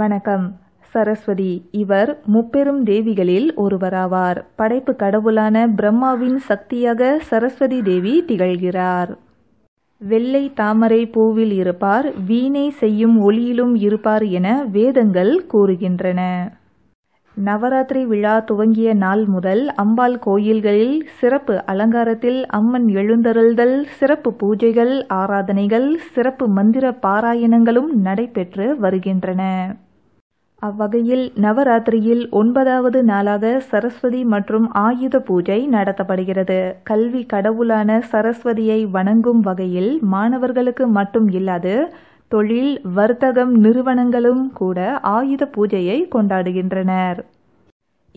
வணக்கம் சரஸ்வதி இவர் முப்பெரும் தேவிகளில் ஒருவராவார் படைப்பு கடவுளான பிரம்மாவின் சக்தியாக சரஸ்வதி தேவி திகழ்கிறார் வெள்ளை தாமரை பூவில் இருப்பார் வீணை செய்யும் ஒளியிலும் இருப்பார் என வேதங்கள் கூறுகின்றன நவராத்திரி விழா துவங்கிய நாள் முதல் அம்பாள் கோயில்களில் சிறப்பு அலங்காரத்தில் அம்மன் எழுந்தருள்தல் சிறப்பு பூஜைகள் ஆராதனைகள் சிறப்பு மந்திர பாராயணங்களும் நடைபெற்று வருகின்றன அவ்வகையில் நவராத்திரியில் ஒன்பதாவது நாளாக சரஸ்வதி மற்றும் ஆயுத பூஜை நடத்தப்படுகிறது கல்வி கடவுளான சரஸ்வதியை வணங்கும் வகையில் மாணவர்களுக்கு மட்டும் இல்லாது தொழில் வர்த்தகம் நிறுவனங்களும் கூட ஆயுத பூஜையை கொண்டாடுகின்றனர்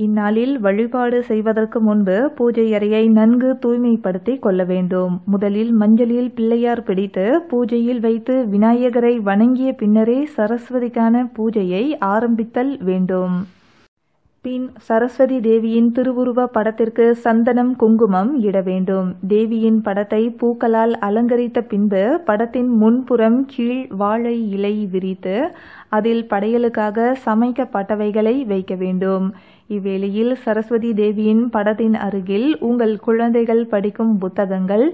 இந்நாளில் வழிபாடு செய்வதற்கு முன்பு பூஜை அறையை நன்கு தூய்மைப்படுத்தி கொள்ள வேண்டும் முதலில் மஞ்சளில் பிள்ளையார் பிடித்து பூஜையில் வைத்து விநாயகரை வணங்கிய பின்னரே சரஸ்வதிக்கான பூஜையை ஆரம்பித்தல் வேண்டும் பின் சரஸ்வதி தேவியின் திருவுருவ படத்திற்கு சந்தனம் குங்குமம் இட வேண்டும் தேவியின் படத்தை பூக்களால் அலங்கரித்த பின்பு படத்தின் முன்புறம் கீழ் வாழை இலை விரித்து அதில் படையலுக்காக சமைக்கப்பட்டவைகளை வைக்க வேண்டும் இவ்வேளையில் சரஸ்வதி தேவியின் படத்தின் அருகில் உங்கள் குழந்தைகள் படிக்கும் புத்தகங்கள்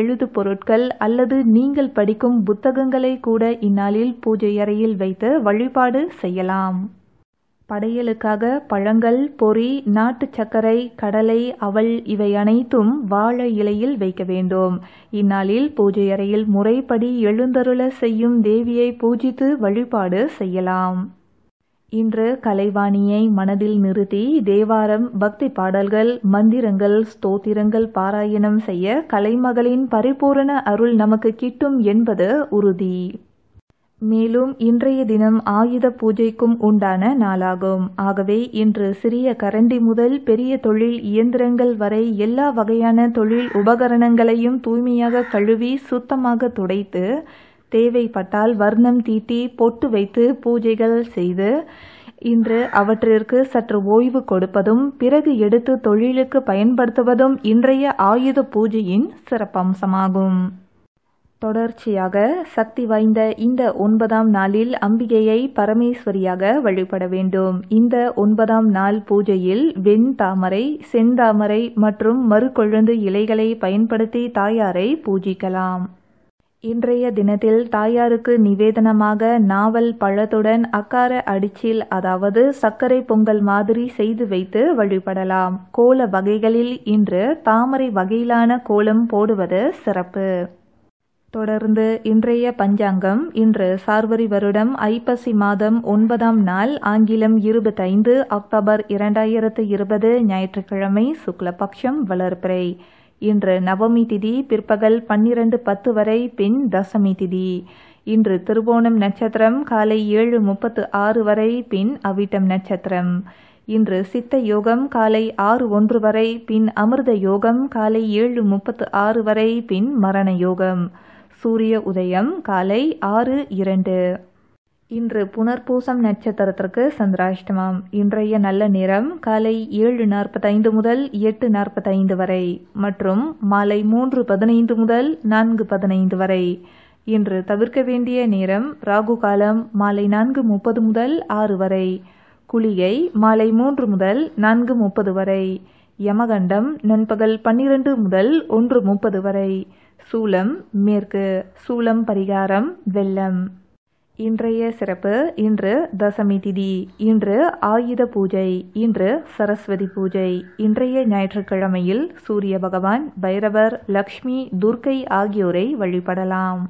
எழுது பொருட்கள் அல்லது நீங்கள் படிக்கும் புத்தகங்களை கூட இந்நாளில் பூஜை அறையில் வைத்து வழிபாடு செய்யலாம் படையலுக்காக பழங்கள், பொரி, நாட்டுச் சர்க்கரை, கடலை, அவல் இவை அனைத்தும் வாழை இலையில் வைக்க வேண்டும். இந்நாளில் பூஜை அறையில் முறைப்படி எழுந்தருள செய்யும் தேவியை பூஜித்து வழிபாடு செய்யலாம். இன்று கலைவாணியை மனதில் நிறுத்தி தேவாரம், பக்தி பாடல்கள், மந்திரங்கள், ஸ்தோத்திரங்கள் பாராயணம் செய்ய கலைமகளின் பரிபூரண அருள் நமக்கு கிட்டும் என்பது உறுதி. மேலும் இன்றைய தினம் ஆயுத பூஜைக்கும் உண்டான நாளாகும் ஆகவே இன்று சிறிய கரண்டி முதல் பெரிய தொழில் இயந்திரங்கள் வரை எல்லா வகையான தொழில் உபகரணங்களையும் தூய்மையாக கழுவி சுத்தமாக துடைத்து தேவைப்பட்டால் வர்ணம் தீட்டி பொட்டு வைத்து பூஜைகள் செய்து இன்று அவற்றிற்கு சற்று ஓய்வு கொடுப்பதும் பிறகு எடுத்து தொழிலுக்கு பயன்படுத்துவதும் இன்றைய ஆயுத பூஜையின் சிறப்பம்சமாகும் தொடர்ச்சியாக சக்தி வாய்ந்த இந்த ஒன்பதாம் நாளில் அம்பிகையை பரமேஸ்வரியாக வழிபட வேண்டும் இந்த ஒன்பதாம் நாள் பூஜையில் வெண் தாமரை செந்தாமரை மற்றும் மறுகொழுந்து இலைகளை பயன்படுத்தி தாயாரை பூஜிக்கலாம் இன்றைய தினத்தில் தாயாருக்கு நிவேதனமாக நாவல் பழத்துடன் அக்கார அடிச்சில் அதாவது சர்க்கரை பொங்கல் மாதிரி செய்து வைத்து வழிபடலாம் கோல வகைகளில் இன்று தாமரை வகையிலான கோலம் போடுவது சிறப்பு தொடர்ந்து இன்றைய பஞ்சாங்கம் இன்று சார்வரி வருடம் ஐப்பசி மாதம் ஒன்பதாம் நாள் ஆங்கிலம் இருபத்தைந்து அக்டோபர் இரண்டாயிரத்து இருபது ஞாயிற்றுக்கிழமை சுக்லபக்ஷம் வளர்ப்பிறை இன்று நவமி திதி பிற்பகல் பன்னிரண்டு பத்து வரை பின் தசமி திதி இன்று திருவோணம் நட்சத்திரம் காலை ஏழு முப்பத்து ஆறு வரை பின் அவிட்டம் நட்சத்திரம் இன்று சித்த யோகம் காலை ஆறு ஒன்று வரை பின் அமிர்த யோகம் காலை ஏழு முப்பத்து ஆறு வரை பின் மரண யோகம் சூரிய உதயம் காலை ஆறு இரண்டு இன்று புனர்பூசம் நட்சத்திரத்திற்கு சந்திராஷ்டமம் இன்றைய நல்ல நேரம் காலை ஏழு நாற்பத்தைந்து முதல் எட்டு நாற்பத்தைந்து வரை மற்றும் மாலை மூன்று பதினைந்து முதல் நான்கு பதினைந்து வரை இன்று தவிர்க்க வேண்டிய நேரம் ராகு காலம் மாலை நான்கு முப்பது முதல் ஆறு வரை குளிகை மாலை மூன்று முதல் நான்கு முப்பது வரை யமகண்டம் நண்பகல் பன்னிரண்டு முதல் ஒன்று முப்பது வரை சூலம் மேற்கு சூலம் பரிகாரம் வெள்ளம் இன்றைய சிறப்பு இன்று தசமி திதி இன்று ஆயுத பூஜை இன்று சரஸ்வதி பூஜை இன்றைய ஞாயிற்றுக்கிழமையில் சூரிய பகவான் பைரவர் லக்ஷ்மி துர்க்கை ஆகியோரை வழிபடலாம்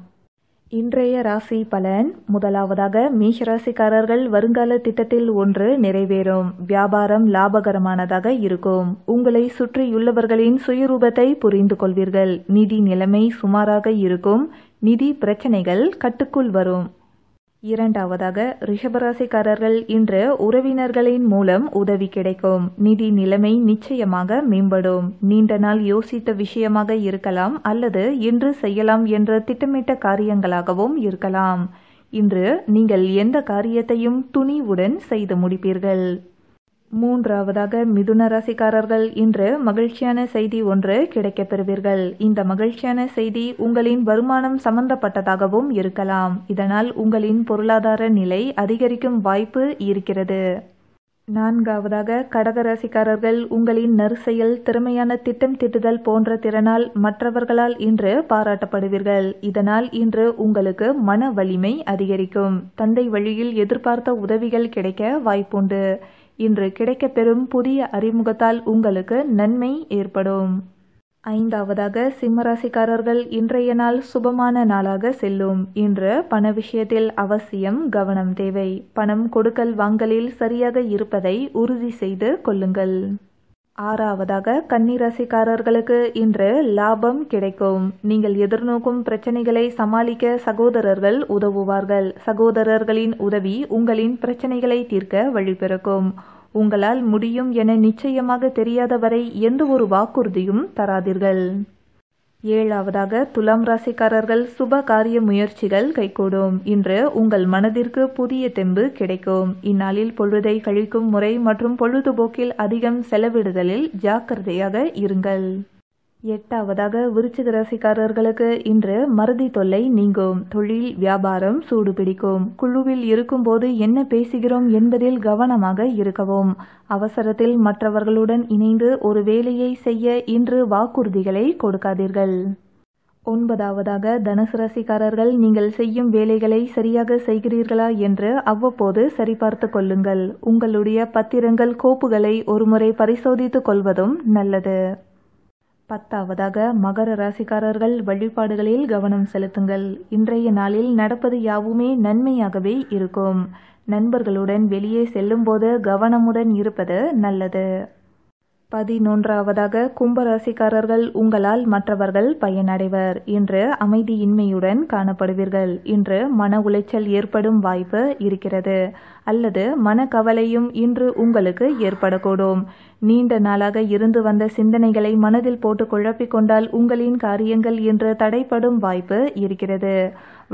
இன்றைய ராசி பலன் முதலாவதாக மேஷ ராசிக்காரர்கள் வருங்கால திட்டத்தில் ஒன்று நிறைவேறும் வியாபாரம் லாபகரமானதாக இருக்கும் உங்களை சுற்றியுள்ளவர்களின் சுயரூபத்தை புரிந்து கொள்வீர்கள் நிதி நிலைமை சுமாராக இருக்கும் நிதி பிரச்சனைகள் கட்டுக்குள் வரும் இரண்டாவதாக ரிஷபராசிக்காரர்கள் இன்று உறவினர்களின் மூலம் உதவி கிடைக்கும் நிதி நிலைமை நிச்சயமாக மேம்படும் நீண்ட நாள் யோசித்த விஷயமாக இருக்கலாம் அல்லது இன்று செய்யலாம் என்ற திட்டமிட்ட காரியங்களாகவும் இருக்கலாம் இன்று நீங்கள் எந்த காரியத்தையும் துணிவுடன் செய்து முடிப்பீர்கள் மூன்றாவதாக மிதுன ராசிக்காரர்கள் இன்று மகிழ்ச்சியான செய்தி ஒன்று கிடைக்கப் பெறுவீர்கள் இந்த மகிழ்ச்சியான செய்தி உங்களின் வருமானம் சம்பந்தப்பட்டதாகவும் இருக்கலாம் இதனால் உங்களின் பொருளாதார நிலை அதிகரிக்கும் வாய்ப்பு இருக்கிறது நான்காவதாக கடக ராசிக்காரர்கள் உங்களின் நறுசெயல் திறமையான திட்டம் திட்டுதல் போன்ற திறனால் மற்றவர்களால் இன்று பாராட்டப்படுவீர்கள் இதனால் இன்று உங்களுக்கு மன வலிமை அதிகரிக்கும் தந்தை வழியில் எதிர்பார்த்த உதவிகள் கிடைக்க வாய்ப்புண்டு இன்று கிடைக்கப்பெறும் புதிய அறிமுகத்தால் உங்களுக்கு நன்மை ஏற்படும் ஐந்தாவதாக சிம்மராசிக்காரர்கள் இன்றைய நாள் சுபமான நாளாக செல்லும் இன்று பண விஷயத்தில் அவசியம் கவனம் தேவை பணம் கொடுக்கல் வாங்கலில் சரியாக இருப்பதை உறுதி செய்து கொள்ளுங்கள் ஆறாவதாக கன்னிராசிக்காரர்களுக்கு இன்று லாபம் கிடைக்கும் நீங்கள் எதிர்நோக்கும் பிரச்சனைகளை சமாளிக்க சகோதரர்கள் உதவுவார்கள் சகோதரர்களின் உதவி உங்களின் பிரச்சனைகளை தீர்க்க வழிபிறக்கும் உங்களால் முடியும் என நிச்சயமாக தெரியாதவரை எந்த ஒரு வாக்குறுதியும் தராதீர்கள் ஏழாவதாக துலாம் ராசிக்காரர்கள் சுப காரிய முயற்சிகள் கைகூடும் இன்று உங்கள் மனதிற்கு புதிய தெம்பு கிடைக்கும் இந்நாளில் பொழுதை கழிக்கும் முறை மற்றும் பொழுதுபோக்கில் அதிகம் செலவிடுதலில் ஜாக்கிரதையாக இருங்கள் எட்டாவதாக விருச்சிக ராசிக்காரர்களுக்கு இன்று மறதி தொல்லை நீங்கும் தொழில் வியாபாரம் சூடு பிடிக்கும் குழுவில் இருக்கும்போது என்ன பேசுகிறோம் என்பதில் கவனமாக இருக்கவும் அவசரத்தில் மற்றவர்களுடன் இணைந்து ஒரு வேலையை செய்ய இன்று வாக்குறுதிகளை கொடுக்காதீர்கள் ஒன்பதாவதாக தனுசு ராசிக்காரர்கள் நீங்கள் செய்யும் வேலைகளை சரியாக செய்கிறீர்களா என்று அவ்வப்போது சரிபார்த்து கொள்ளுங்கள் உங்களுடைய பத்திரங்கள் கோப்புகளை ஒருமுறை பரிசோதித்துக் கொள்வதும் நல்லது பத்தாவதாக மகர ராசிக்காரர்கள் வழிபாடுகளில் கவனம் செலுத்துங்கள் இன்றைய நாளில் நடப்பது யாவுமே நன்மையாகவே இருக்கும் நண்பர்களுடன் வெளியே செல்லும்போது கவனமுடன் இருப்பது நல்லது பதினொன்றாவதாக கும்பராசிக்காரர்கள் உங்களால் மற்றவர்கள் பயனடைவர் இன்று அமைதியின்மையுடன் காணப்படுவீர்கள் இன்று மன உளைச்சல் ஏற்படும் வாய்ப்பு இருக்கிறது அல்லது மனக்கவலையும் இன்று உங்களுக்கு ஏற்படக்கூடும் நீண்ட நாளாக இருந்து வந்த சிந்தனைகளை மனதில் போட்டு குழப்பிக் கொண்டால் உங்களின் காரியங்கள் இன்று தடைப்படும் வாய்ப்பு இருக்கிறது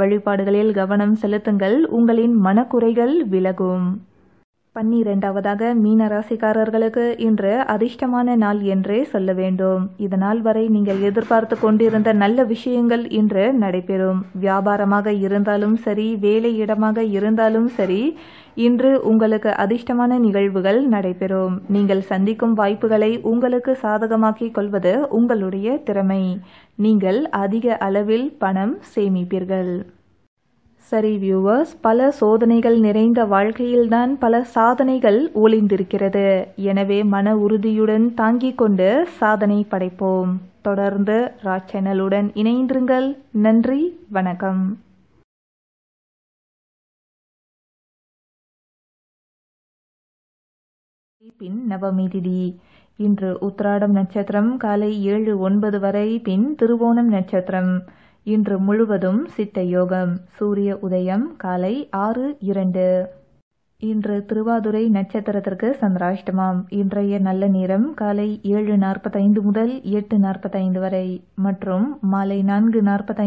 வழிபாடுகளில் கவனம் செலுத்துங்கள் உங்களின் மனக்குறைகள் விலகும் பன்னிரெண்டாவதாக மீன ராசிக்காரர்களுக்கு இன்று அதிர்ஷ்டமான நாள் என்றே சொல்ல வேண்டும் இதனால் வரை நீங்கள் எதிர்பார்த்து கொண்டிருந்த நல்ல விஷயங்கள் இன்று நடைபெறும் வியாபாரமாக இருந்தாலும் சரி வேலை இடமாக இருந்தாலும் சரி இன்று உங்களுக்கு அதிர்ஷ்டமான நிகழ்வுகள் நடைபெறும் நீங்கள் சந்திக்கும் வாய்ப்புகளை உங்களுக்கு சாதகமாக்கிக் கொள்வது உங்களுடைய திறமை நீங்கள் அதிக அளவில் பணம் சேமிப்பீர்கள் சரி வியூவர்ஸ் பல சோதனைகள் நிறைந்த வாழ்க்கையில்தான் பல சாதனைகள் ஒளிந்திருக்கிறது எனவே மன உறுதியுடன் தாங்கிக் கொண்டு சாதனை படைப்போம் தொடர்ந்து ரா சேனலுடன் இணைந்திருங்கள் நன்றி வணக்கம் இன்று நட்சத்திரம் காலை ஏழு ஒன்பது வரை பின் திருவோணம் நட்சத்திரம் இன்று முழுவதும் சித்த யோகம் சூரிய உதயம் காலை ஆறு இரண்டு இன்று திருவாதுரை நட்சத்திரத்திற்கு சந்திராஷ்டமம் இன்றைய நல்ல நேரம் காலை ஏழு நாற்பத்தைந்து முதல் எட்டு நாற்பத்தைந்து வரை மற்றும் மாலை நான்கு நாற்பத்தைந்து